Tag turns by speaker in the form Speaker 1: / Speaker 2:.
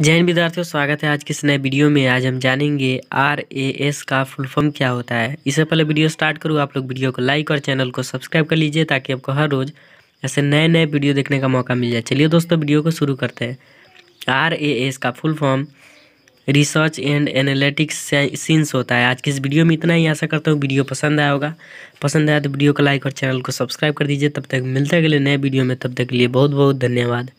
Speaker 1: जैन विद्यार्थियों स्वागत है आज के इस नए वीडियो में आज हम जानेंगे आर ए एस का फुल फॉर्म क्या होता है इससे पहले वीडियो स्टार्ट करूँ आप लोग वीडियो को लाइक और चैनल को सब्सक्राइब कर लीजिए ताकि आपको हर रोज़ ऐसे नए नए वीडियो देखने का मौका मिल जाए चलिए दोस्तों वीडियो को शुरू करते हैं आर ए एस का full form research and analytics sciences होता है आज की इस वीडियो में इतना ही आशा करता हूँ वीडियो पसंद आया होगा पसंद आया तो वीडियो को लाइक और चैनल को सब्सक्राइब कर दीजिए तब तक मिलते अगले नए वीडियो में तब तक के लिए बहुत बहुत धन्यवाद